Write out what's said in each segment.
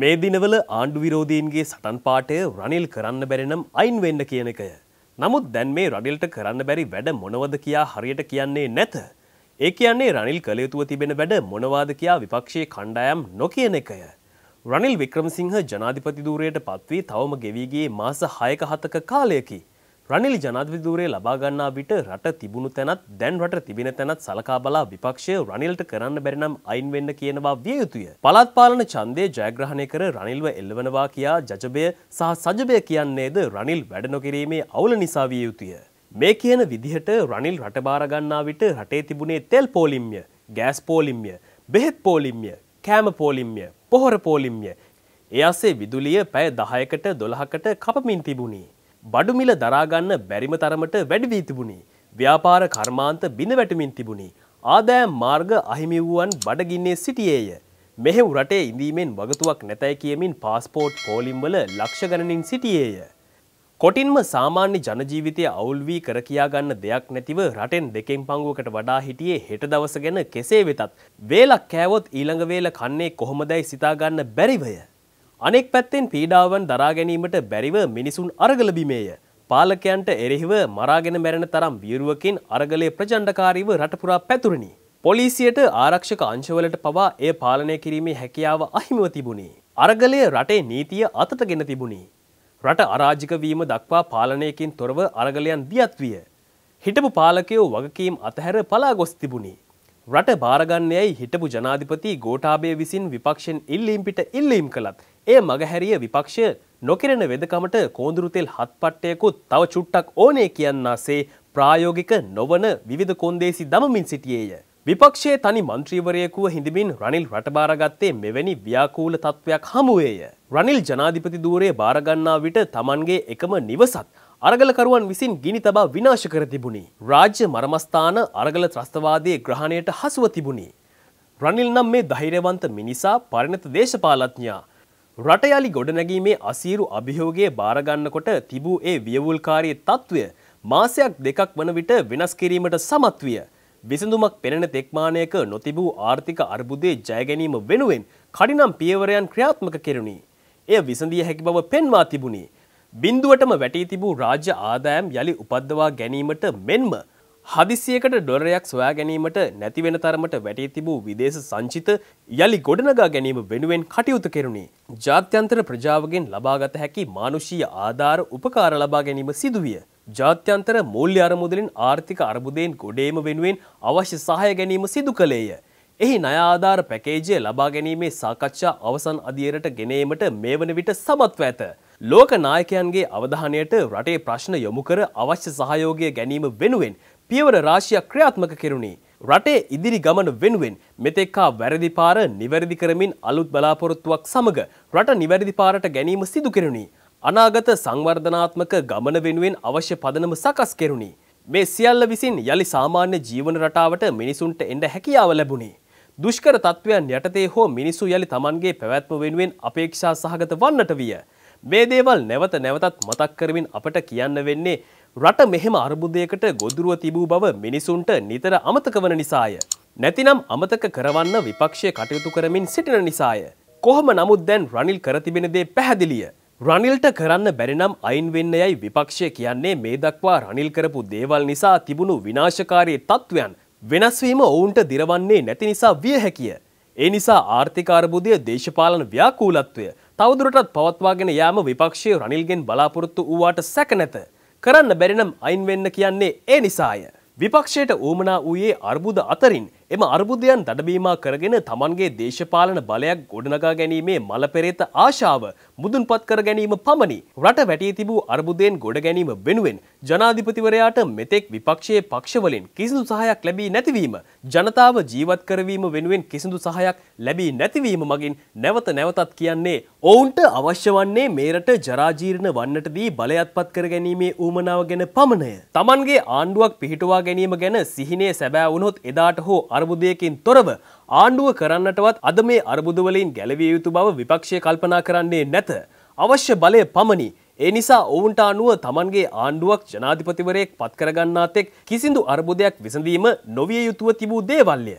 මේ දිනවල ආණ්ඩු විරෝධීන්ගේ සටන් පාටය රනිල් කරන්න බැරිනම් අයින් වෙන්න කියන එකය. නමුත් දැන් මේ රනිල්ට කරන්න බැරි වැඩ මොනවද කියා හරියට කියන්නේ නැත. ඒ කියන්නේ රනිල් කළයුතුව තිබෙන වැඩ මොනවාද කියා විපක්ෂයේ කණ්ඩායම් නොකියන එකය. රනිල් වික්‍රමසිංහ ජනාධිපතිදූරයට පත්වී තවම ගෙවීගේ මාස හයක හතක කාලයකි. රනිලි ජනාධවිදූරේ ලබාගන්නා විට රට තිබුණු තැනත් දැන් රට තිබෙන තැනත් සලකා බලා විපක්ෂය රනිල්ට කරන්න බැරිනම් අයින් වෙන්න කියනවා විය යුතුය. පළාත් පාලන ඡන්දය ජයග්‍රහණය කර රනිල්ව එල්ලවනවා කියා ජජබය සහ සජබය කියන්නේද රනිල් වැඩ නොකිරීමේ අවුල නිසා විය යුතුය. මේ කියන විදිහට රනිල් රට බාර ගන්නා විට රටේ තිබුණේ තෙල් පෝලිම්ය, ගෑස් පෝලිම්ය, බෙහෙත් පෝලිම්ය, කෑම පෝලිම්ය, පොහොර පෝලිම්ය. ඒ අසේ විදුලිය පැය 10කට 12කට කපමින් තිබුණේ. බඩුමිල දරාගන්න බැරිම තරමට වැඩිවී තිබුණි. ව්‍යාපාර කර්මාන්ත බිඳ වැටමින් තිබුණි. ආදෑම් මාර්ග අහිමි වූවන් බඩගින්නේ සිටියේය. මෙහෙව් රටේ ඉඳීමෙන් වගතුවක් නැතැයි කියමින් පාස්පෝට් පෝලිම්වල ලක්ෂ ගණනින් සිටියේය. කොටින්ම සාමාන්‍ය ජනජීවිතය අවුල් වී කර කියාගන්න දෙයක් නැතිව රටෙන් දෙකෙන් පංගුවකට වඩා හිටියේ හෙට දවස ගැන කෙසේ වෙතත් වේලක් කෑවොත් ඊළඟ වේල කන්නේ කොහොමදයි සිතාගන්න බැරිවය. අනෙක් පැත්තෙන් පීඩාවන් දරා ගැනීමට බැරිව මිනිසුන් අරගලබිමේය. පාලකයන්ට එරෙහිව මරාගෙන මැරෙන තරම් වියරුවකින් අරගලය ප්‍රචණ්ඩකාරීව රටපුරා පැතුරණි. පොලිසියට ආරක්ෂක අංශවලට පවා එය පාලනය කිරීමේ හැකියාව අහිමිව තිබුණි. අරගලය රටේ නීතිය අතට ගෙන තිබුණි. රට අරාජික වීම දක්වා පාලනයකින් තොරව අරගලයන් දියත් විය. හිටපු පාලකයෝ වගකීම් අතහැර පලා ගොස් තිබුණි. රට භාරගන්නයයි හිටපු ජනාධිපති ගෝඨාභය විසින් විපක්ෂෙන් ඉල්ලීම් පිට ඉල්ලීම් කළත් එය මගහැරිය විපක්ෂය නොකරන වෙදකමට කෝඳුරුතෙල් හත් පට්ටයකුත් තව චුට්ටක් ඕනේ කියන්නාසේ ප්‍රායෝගික නොවන විධ කොන්දේසි දමමින් සිටියේය. විපක්ෂයේ තනි මන්ත්‍රීවරයකුව හිඳමින් රනිල් රටබාරගත්තේ මෙවැනි ව්‍යාකූල තත්ත්වයක් හමුවේය. රනිල් ජනාධිපති දූරේ භාරගන්නා විට තමන්ගේ එකම නිවසත් අරගලකරුවන් විසින් ගිනි තබා විනාශ කර තිබුණි. රාජ්‍ය මරමස්ථාන අරගල ත්‍රස්තවාදයේ ග්‍රහණයට හසුව තිබුණි. රනිල් නම් මේ ධෛර්යවන්ත මිනිසා පරිණත දේශපාලඥයා රටයාලි ගොඩනැගීමේ අසීරු අභියෝගයේ භාරගන්නකොට තිබූ ඒ වියවුල්කාරී තත්ත්වය මාසයක් දෙකක් වන විට වෙනස් කිරීමට සමත් විය. විසඳුමක් පෙනෙන තෙක්මානයක නොතිබූ ආර්ථික අර්බුදයේ ජයගැනීම වෙනුවෙන් කඩිනම් පියවරයන් ක්‍රියාත්මක කෙරුණි. එය විසඳිය හැකි බව පෙන්වා තිබුණි. බින්දුවටම වැටී තිබූ රාජ්‍ය ආදායම් යළි උපද්දවා ගැනීමට මෙන්ම හදිසියකට ඩොලරයක් සොයා ගැනීමට නැතිවෙන තරමට වැටී තිබූ විදේශ සංචිත යළි ගොඩනගා ගැනීම වෙනුවෙන් කටයුතු කෙරුණි. ජාත්‍යන්තර ප්‍රජාවගෙන් ලබාගත හැකි මානුෂීය ආධාර උපකාර ලබා ගැනීම සිදුවිය. ජාත්‍යන්තර මූල්‍ය අරමුදලින් ආර්ථික අර්බුදයෙන් ගොඩේම වෙනුවෙන් අවශ්‍ය සහය ගැනීම සිදු කළේය. එහි ණය ආධාර පැකේජය ලබා ගැනීමේ සාකච්ඡා අවසන් අදියරට ගෙනීමට මේ වන විට සමත්ව ඇත. ලෝක නායකයන්ගේ අවධානයට රටේ ප්‍රශ්න යොමු කර අවශ්‍ය සහයෝගය ගැනීම වෙනුවෙන් පියවර රාශියක් ක්‍රියාත්මක කෙරුණි. රටේ ඉදිරි ගමන වෙනුවෙන් මෙතෙක්කා වැරදි පාර නිවැරදි කරමින් අලුත් බලාපොරොත්තුවක් සමග රට නිවැරදි පාරට ගැනීම සිදු කෙරුණි. අනාගත සංවර්ධනාත්මක ගමන වෙනුවෙන් අවශ්‍ය පදනම සකස් කෙරුණි. මේ සියල්ල විසින් යළි සාමාන්‍ය ජීවන රටාවට මිනිසුන්ට එන්ඩ හැකියාව ලැබුණි. දුෂ්කර තත්ත්වයන් යටතේ හෝ මිනිසු යළි තමන්ගේ පැවැත්ම වෙනුවෙන් අපේක්ෂා සහගත වන්නට විය. මේ දේවල් නැවත නැවතත් මතක් කරමින් අපට කියන්න වෙන්නේ රට මෙහෙම අර්බුදයකට ගොදුරුව තිබූ බව මිනිසුන්ට නිතර අමතක වන නිසාය. නැතිනම් අමතක කරවන්න විපක්ෂය කටයුතු කරමින් සිටින නිසාය. කොහොම නමුත් දැන් රනිල් කරතිබෙන දේ පැහැදිලිය. රනිල්ට කරන්න බැරිනම් අයින් වෙන්න යයි විපක්ෂය කියන්නේ මේ දක්වා රනිල් කරපු දේවල් නිසා තිබුණු විනාශකාරී තත්ත්වයන් වෙනස්වීම ඔවුන්ට දිරවන්නේ නැති නිසා විය හැකිය. ඒ නිසා ආර්ථික අර්බුදය දේශපාලන ව්‍යාකූලත්වය තවදුරටත් පවත්වාගෙන යාම විපක්ෂය රනිල්ගෙන් බලාපොරොත්තු වූවාට සැක නැත. කරන්න බැරිනම් අයින් වෙන්න කියන්නේ ඒ නිසාය. විපක්ෂයට ඌමනා වූයේ අර්බුද අතරින් එම අර්බුදයන් දඩබීමා කරගෙන තමන්ගේ දේශපාලන බලයක් ගොඩනගා ගැනීමේ මලපෙරේත ආශාව මුදුන්පත් කර ගැනීම පමණි රට වැටී තිබූ අර්බුදයෙන් ගොඩ ගැනීම වෙනුවෙන් ජනාධිපතිවරයාට මෙතෙක් විපක්ෂයේ පක්ෂවලින් කිසිදු සහයක් ලැබී නැතිවීම ජනතාව ජීවත් කරවීම වෙනුවෙන් කිසිදු සහයක් ලැබී නැතිවීම මගින් නැවත නැවතත් කියන්නේ ඔවුන්ට අවශ්‍ය වන්නේ මේරට ජරාජීර්ණ වන්නට දී බලයත්පත් කර ගැනීමේ ඌමනාව ගැන පමණය. Tamanගේ ආණ්ඩුවක් පිහිටුවා ගැනීම ගැන සිහිනේ සැබෑ වුණොත් එදාට හෝ අර්බුදයකින් තොරව ආණ්ඩුව කරන්නටවත් අද මේ අර්බුදවලින් ගැලවිය යුතු බව විපක්ෂය කල්පනා කරන්නේ නැත. අවශ්‍ය බලය පමණි ඒ නිසා ඔවුන්ට අනුව තමන්ගේ ආණ්ඩුවක් ජනාධිපතිවරයෙක් පත්කරගන්නාතෙක් කිසිදු අර්බුදයක් විසඳීම නොවිය යුතුව තිබූ දේවල්ය.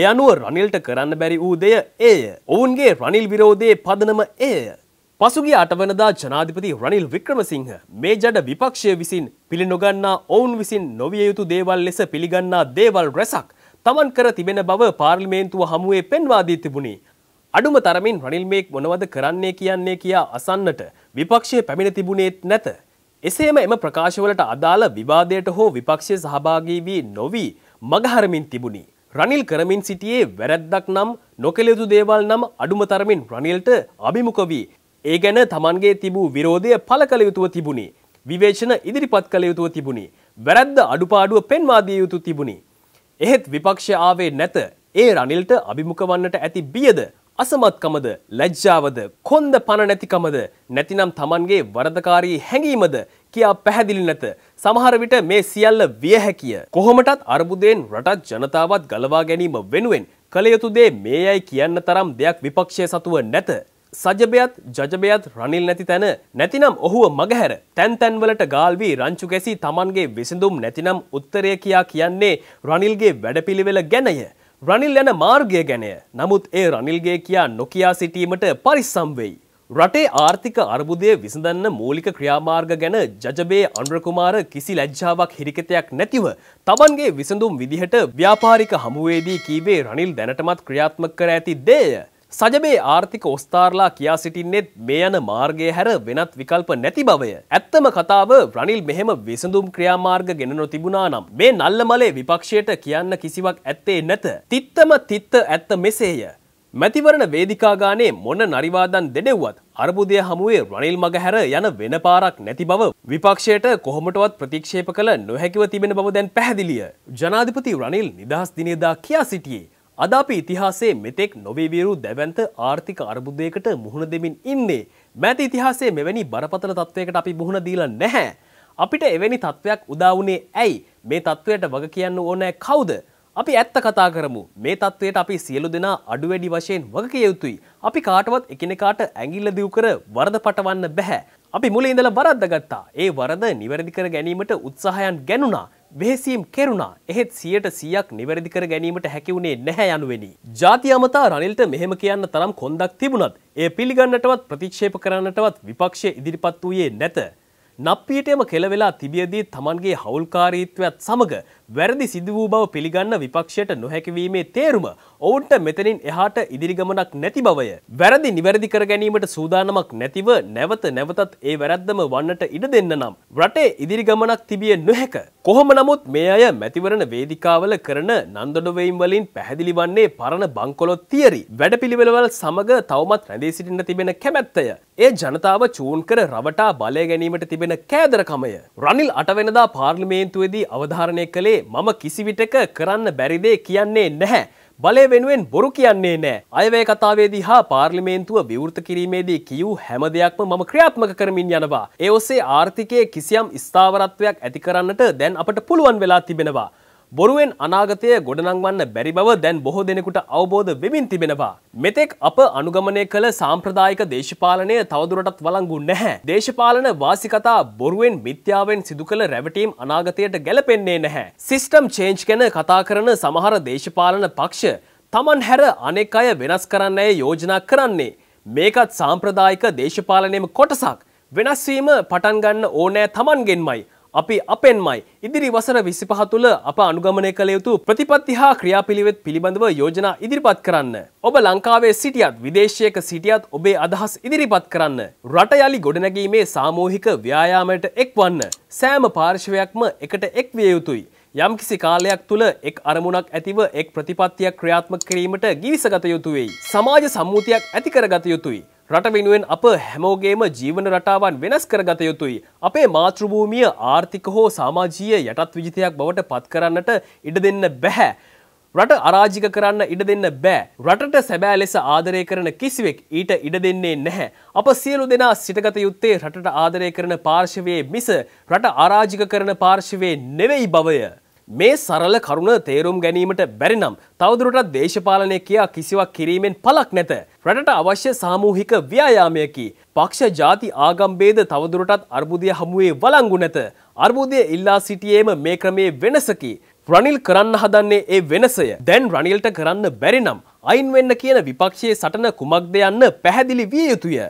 ඒ අනුව රනිල්ට කරන්න බැරි වූ දෙය ඒය. ඔවුන්ගේ රනිල් විරෝධයේ පදනම ඒය. පසුගේ අටවනදා ජනාධිපති රනිල් වික්‍රමසිංහ මේ ජඩ විපක්ෂය විසින් පිළිනොගන්නා ඔවුන් විසින් නොවිය යුතු දේවල් ලෙස පිළිගන්නා දේවල් රැසක් තමන් කර තිබෙන බව පාර්ලිමේන්තුව හමුවේ පෙන්වාදී තිබුණි. අඩුම තරමින් රනිල් මේක් මොනවද කරන්නේ කියන්නේ කියා අසන්නට විපක්ෂය පැමිණ තිබුණේත් නැත. එසේම එම ප්‍රකාශවලට අදාළ විවාදයට හෝ විපක්ෂය සහභාගී වී නොවී මගහරමින් තිබුණි. රනිල් කරමින් සිටියේ වැරැද්දක් නම් නොකළයුතු දේවල් නම් අඩුමතරමින් රනිල්ට අභිමුඛ වී ඒ ගැන තමන්ගේ තිබූ විරෝධය පළ කළ යුතුව තිබුණි. විවේචන ඉදිරිපත් කළ යුතුව තිබුණි. වැරැද්ද අඩුපාඩුව පෙන්වාදිය යුතු තිබුණි. එහෙත් විපක්ෂ ආවේ නැත ඒ රනිල්ට අභිමුඛ වන්නට ඇති බියද අසමත්කමද ලැජ්ජාවද කොන්ද පණ නැතිකමද නැතිනම් තමන්ගේ වරදකාරී හැඟීමද කියා පැහැදිලි නැත සමහර විට මේ සියල්ල විය හැකිය කොහොමටත් අර්බුදයෙන් රටත් ජනතාවත් ගලවා ගැනීම වෙනුවෙන් කළ යුතු දේ මේ යයි කියන්න තරම් දෙයක් විපක්ෂය සතුව නැත සජබයත් ජජබයත් රනිල් නැති තැන නැතිනම් ඔහුව මගහැර තැන් තැන්වලට ගාල්වී රංචු ගැසි තමන්ගේ විසඳුම් නැතිනම් උත්තරය කියා කියන්නේ රනිල්ගේ වැඩපිළිවෙල ගැනය රනිල් යන මාර්ගය ගැනය නමුත් ඒ රනිල්ගේ කියා නොකයා සිටීමට පරිස්සම්වෙයි. රටේ ආර්ථික අර්බුදය විසඳන්න මූලික ක්‍රියාමාර්ග ගැන ජජබේ අන්ඩ්‍රකුමාර කිසි ලැජ්ජාවක් හිරිකතයක් නැතිව තමන්ගේ විසඳුම් විදිහට ව්‍යාපාරික හමුවේදී කීවේ රනිල් දැනටමත් ක්‍රියාත්මක කර ඇති දේය. සජබේ ආර්ථික ඔස්ථාරලා කියා සිටින්නෙත් මේ යන මාර්ගය හැර වෙනත් විකල්ප නැති බවය. ඇත්තම කතාව රනිල් මෙහෙම විසඳුම් ක්‍රියාමාර්ග ගෙන නොතිබුණා නම් මේ නල්ල මලේ විපක්ෂයට කියන්න කිසිවක් ඇත්තේ නැත. තිත්තම තිත්ත ඇත්ත මෙසේය. මැතිවරණ වේදිකාගානේ මොන නරිවාදන් දෙඩෙව්වත් අර්බුදය හමුවේ රනිල් මග හැර යන වෙන පාරක් නැති බව විපක්ෂයට කොහොමටවත් ප්‍රතික්ෂේප කළ නොහැකිව තිබෙන බව දැන් පැහැදිලිය. ජනාධිපති රනිල් නිදහස් දිනේදා කියා සිටියේ. අද අපි ඉතිහාසයේ මෙතෙක් නොවේවිරු දැවන්ත ආර්ථික අර්බුදයකට මුහුණ දෙමින් ඉන්නේ. මෑත ඉතිහාසයේ මෙවැනි බරපතල තත්ත්වයකට අපි මුහුණ දීලා නැහැ. අපිට එවැනි තත්ත්වයක් උදා වුණේ ඇයි? මේ තත්ත්වයට වග කියන්න ඕනෑ කවුද? අපි ඇත්ත කතා කරමු. මේ තත්ත්වයට අපි සියලු දෙනා අඩු වැඩි වශයෙන් වග කිය යුතුයි. අපි කාටවත් එකිනෙකාට ඇඟිල්ල දිව් කර වරද පටවන්න බෑ. අපි මුලින් ඉඳලා වරද්දගත්තා. ඒ වරද නිවැරදි කර ගැනීමට උත්සාහයන් ගැනුණා. වෙහෙසීම් කෙරුණා. එහෙත් 100%ක් නිවැරදි කර ගැනීමට හැකි වුණේ නැහැ යනුවෙනි. ජාති අමතා රනිල්ට මෙහෙම කියන්න තරම් කොන්දක් තිබුණත් එය පිළිගන්නටවත් ප්‍රතික්ෂේප කරන්නටවත් විපක්ෂය ඉදිරිපත් වූයේ නැත. නප්පියටම කෙලවෙලා තිබියදී තමන්ගේ හවුල්කාරීත්වයත් සමග වැරදි සිදු වූ බව පිළිගන්න විපක්ෂයට නොහැකිවීමේ තේරුම ඔවුන්ට මෙතනින් එහාට ඉදිරිගමනක් නැති බවය. වැරදි නිවැරදි කර ගැනීමට සූදානමක් නැතිව නැවත නැවතත් ඒ වැරද්දම වන්නට ඉඩ දෙන්න නම් රටේ ඉදිරිගමනක් තිබිය නොහැක. කොහොම නමුත් මේ අය මැතිවරණ වේදිකාවල කරන නන්දොඩවයිම් වලින් පැහැදිලි වන්නේ පරණ බංකොලොත් තියරි වැඩපිළිවෙලවල් සමග තවමත් රැඳී සිටින්න තිබෙන කැමැත්තය. ඒ ජනතාව චූන් කර රවටා බලය ගැනීමට තිබෙන කෑදරකමය. රනිල් අටවෙනදා පාර්ලිමේන්තුවේදී අවධාරණය කළේ දේ මම කිසිවිටක කරන්න බැරිදේ කියන්නේ නැහැ. බලය වෙනුවෙන් බොරු කියන්නේ නෑ. අයවැය කතාවේදී හා පාර්ලිමේන්තුව විවෘත කිරීමේදී කියූ හැම දෙයක්ම මම ක්‍රියාත්මක කරමින් යනවා. ඒ ඔස්සේ ආර්ථිකයේ කිසියම් ස්ථාවරත්වයක් ඇති කරන්නට දැන් අපට පුළුවන් වෙලා තිබෙනවා. බොරුවෙන් අනාගතය ගොඩනංවන්න බැරි බව දැන් බොහෝ දෙනෙකුට අවබෝධ වෙමින් තිබෙනවා. මෙතෙක් අප අනුගමනය කළ සාම්ප්‍රදායික දේශපාලනය තවදුරටත් වලංගු නැහැ. දේශපාලන වාසිකතා බොරුවෙන් මිත්‍යාවෙන් සිදු කළ රැවටීම් අනාගතයට ගැලපෙන්නේ නැහැ. සිස්ටම් චේන්ජ් ගැන කතා කරන සමහර දේශපාලන පක්ෂ තමන් හැර අනෙක් අය වෙනස් කරන්න ඇය යෝජනා කරන්නේ. මේකත් සාම්ප්‍රදායික දේශපාලනයම කොටසක්. වෙනස්වීම පටන්ගන්න ඕනෑ තමන්ගෙන්මයි. අපි අපෙන්මයි ඉදිරි වසර 25 තුළ අප අනුගමනය කළ යුතු ප්‍රතිපත්ති හා ක්‍රියාපිළිවෙත් පිළිබඳව යෝජනා ඉදිරිපත් කරන්න. ඔබ ලංකාවේ සිටියත් විදේශයක සිටියත් ඔබේ අදහස් ඉදිරිපත් කරන්න. රට යලි ගොඩනැගීමේ සාමූහික ව්‍යායාමයට එක්වන්න. සෑම පාර්ශවයක්ම එකට එක් විය යුතුයි. යම්කිසි කාලයක් තුළ එක් අරමුණක් ඇතිව එක් ප්‍රතිපත්තියක් ක්‍රියාත්මක කිරීමට ගිවිසගත යුතුයි. සමාජ සම්මුතියක් ඇති කරගත යුතුයි. රට වෙනුවෙන් අප හැමෝගේම ජීවන රටාවන් වෙනස් කරගත යුතුයි. අපේ මාතෘභූමිය ආර්ථික හෝ සාමාජීය යටත් විජිතයක් බවට පත් කරන්නට ඉඩ දෙන්න බැහැ. රට අරාජික කරන්න ඉඩ දෙන්න බෑ. රටට සැබෑ ලෙස ආදරය කරන කිසිවෙක් ඊට ඉඩ දෙන්නේ නැහැ. අප සියලු දෙනා සිටගත යුත්තේ රටට ආදරය කරන පාර්ශවයේ මිස රට අරාජික කරන පාර්ශවයේ නෙවෙයි බවය. මේ සරල කරුණ තේරුම් ගැනීමට බැරිනම් තවදුරටත් දේශපාලනය කියා කිසිවක් කිරීමෙන් පලක් නැත. රටට අවශ්‍ය සාමූහික ව්‍යායාමයකි. පක්ෂ ජාති ආගම්බේද තවදුරටත් අර්බුදය හමුවේ වලංගු නැත. අර්බුදය ඉල්ලා සිටියේම මේ ක්‍රමේ වෙනසකි. රනිල් කරන්න හදන්නේ ඒ වෙනසය. දැන් රනිල්ට කරන්න බැරිනම් අයින් වෙන්න කියන විපක්ෂයේ සටන කුමක්ද යන්න පැහැදිලි විය යුතුය.